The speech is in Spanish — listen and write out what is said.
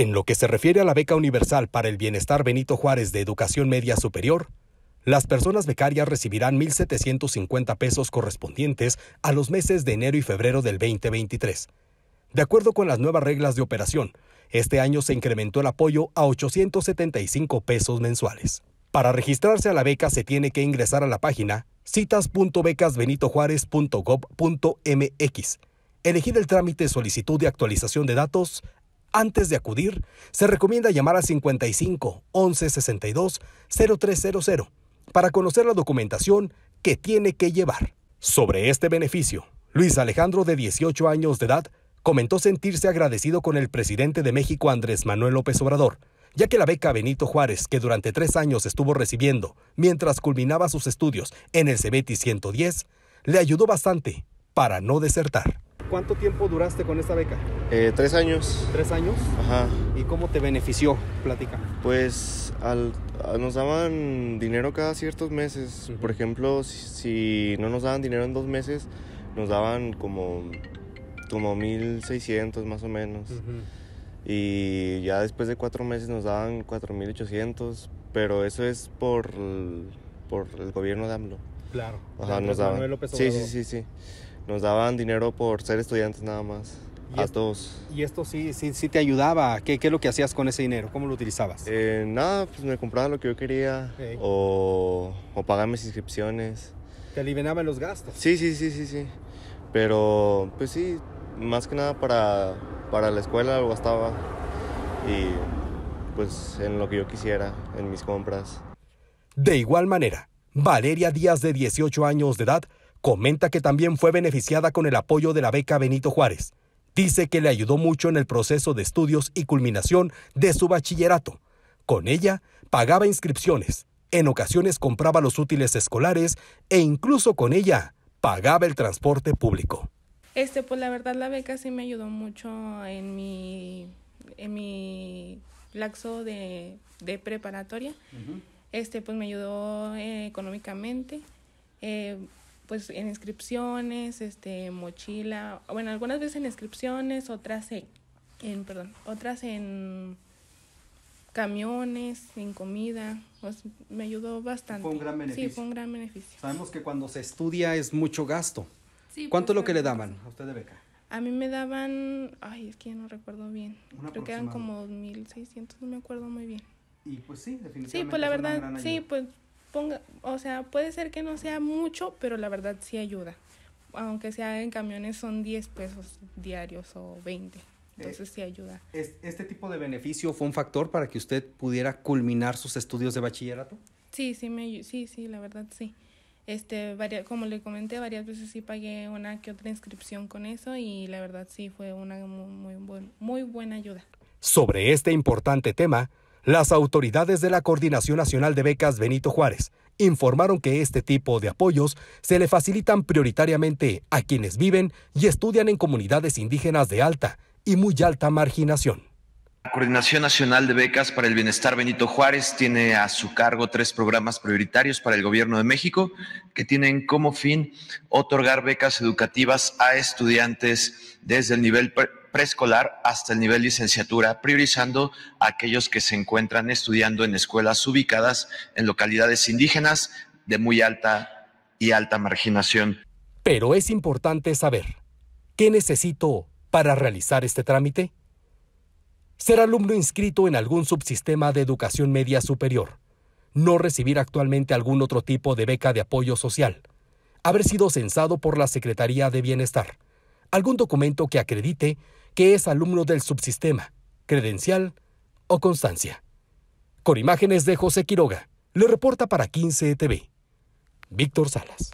En lo que se refiere a la beca universal para el bienestar Benito Juárez de Educación Media Superior, las personas becarias recibirán 1.750 pesos correspondientes a los meses de enero y febrero del 2023. De acuerdo con las nuevas reglas de operación, este año se incrementó el apoyo a 875 pesos mensuales. Para registrarse a la beca se tiene que ingresar a la página citas.becasbenitojuárez.gov.mx, elegir el trámite solicitud de actualización de datos, antes de acudir, se recomienda llamar al 55 11 62 0300 para conocer la documentación que tiene que llevar. Sobre este beneficio, Luis Alejandro, de 18 años de edad, comentó sentirse agradecido con el presidente de México Andrés Manuel López Obrador, ya que la beca Benito Juárez, que durante tres años estuvo recibiendo mientras culminaba sus estudios en el cbt 110, le ayudó bastante para no desertar. ¿Cuánto tiempo duraste con esta beca? Eh, tres años. ¿Tres años? Ajá. ¿Y cómo te benefició? Plática. Pues nos daban dinero cada ciertos meses. Por ejemplo, si, no nos daban dinero en dos meses, nos daban como, como 1.600 más o menos. Y ya después de cuatro meses nos daban 4.800, pero eso es por, por el gobierno de AMLO. Claro. Ajá, nos daban. Sí, sí, sí, sí. Nos daban dinero por ser estudiantes nada más. ¿Y a esto, todos. ¿Y esto sí, sí, sí te ayudaba? ¿Qué, es lo que hacías con ese dinero? ¿Cómo lo utilizabas? Eh, nada, pues me compraba lo que yo quería o, o pagaba mis inscripciones. ¿Te aliviaban los gastos? Sí, sí, sí, sí, sí. Pero pues sí, más que nada para, para la escuela lo gastaba y pues en lo que yo quisiera, en mis compras. De igual manera, Valeria Díaz de 18 años de edad comenta que también fue beneficiada con el apoyo de la beca Benito Juárez. Dice que le ayudó mucho en el proceso de estudios y culminación de su bachillerato. Con ella pagaba inscripciones, en ocasiones compraba los útiles escolares e incluso con ella pagaba el transporte público. Este, pues la verdad la beca sí me ayudó mucho en mi, mi laxo de, preparatoria. Este, pues me ayudó eh, económicamente. Eh, pues en inscripciones, este, mochila, bueno, algunas veces en inscripciones, otras en, perdón, otras en camiones, en comida, pues me ayudó bastante. Fue un gran beneficio. Sí, fue un gran beneficio. Sabemos que cuando se estudia es mucho gasto. Sí, ¿Cuánto es lo pues, que le daban a usted de beca? A mí me daban, ay, es que no recuerdo bien. Creo que eran como 2.600, no me acuerdo muy bien. Y pues sí, definitivamente. Sí, pues la verdad, sí, pues o sea, puede ser que no sea mucho, pero la verdad sí ayuda. Aunque sea en camiones son 10 pesos diarios o 20. Entonces eh, sí ayuda. ¿Este tipo de beneficio fue un factor para que usted pudiera culminar sus estudios de bachillerato? Sí, sí, me, sí, sí, la verdad sí. Este, como le comenté, varias veces sí pagué una que otra inscripción con eso y la verdad sí fue una muy, muy, muy buena ayuda. Sobre este importante tema, las autoridades de la Coordinación Nacional de Becas Benito Juárez informaron que este tipo de apoyos se le facilitan prioritariamente a quienes viven y estudian en comunidades indígenas de alta y muy alta marginación. Coordinación Nacional de Becas para el Bienestar Benito Juárez tiene a su cargo tres programas prioritarios para el Gobierno de México que tienen como fin otorgar becas educativas a estudiantes desde el nivel preescolar hasta el nivel licenciatura, priorizando a aquellos que se encuentran estudiando en escuelas ubicadas en localidades indígenas de muy alta y alta marginación. Pero es importante saber, ¿qué necesito para realizar este trámite? ser alumno inscrito en algún subsistema de educación media superior, no recibir actualmente algún otro tipo de beca de apoyo social, haber sido censado por la Secretaría de Bienestar, algún documento que acredite que es alumno del subsistema, credencial o constancia. Con imágenes de José Quiroga, le reporta para 15 TV. Víctor Salas.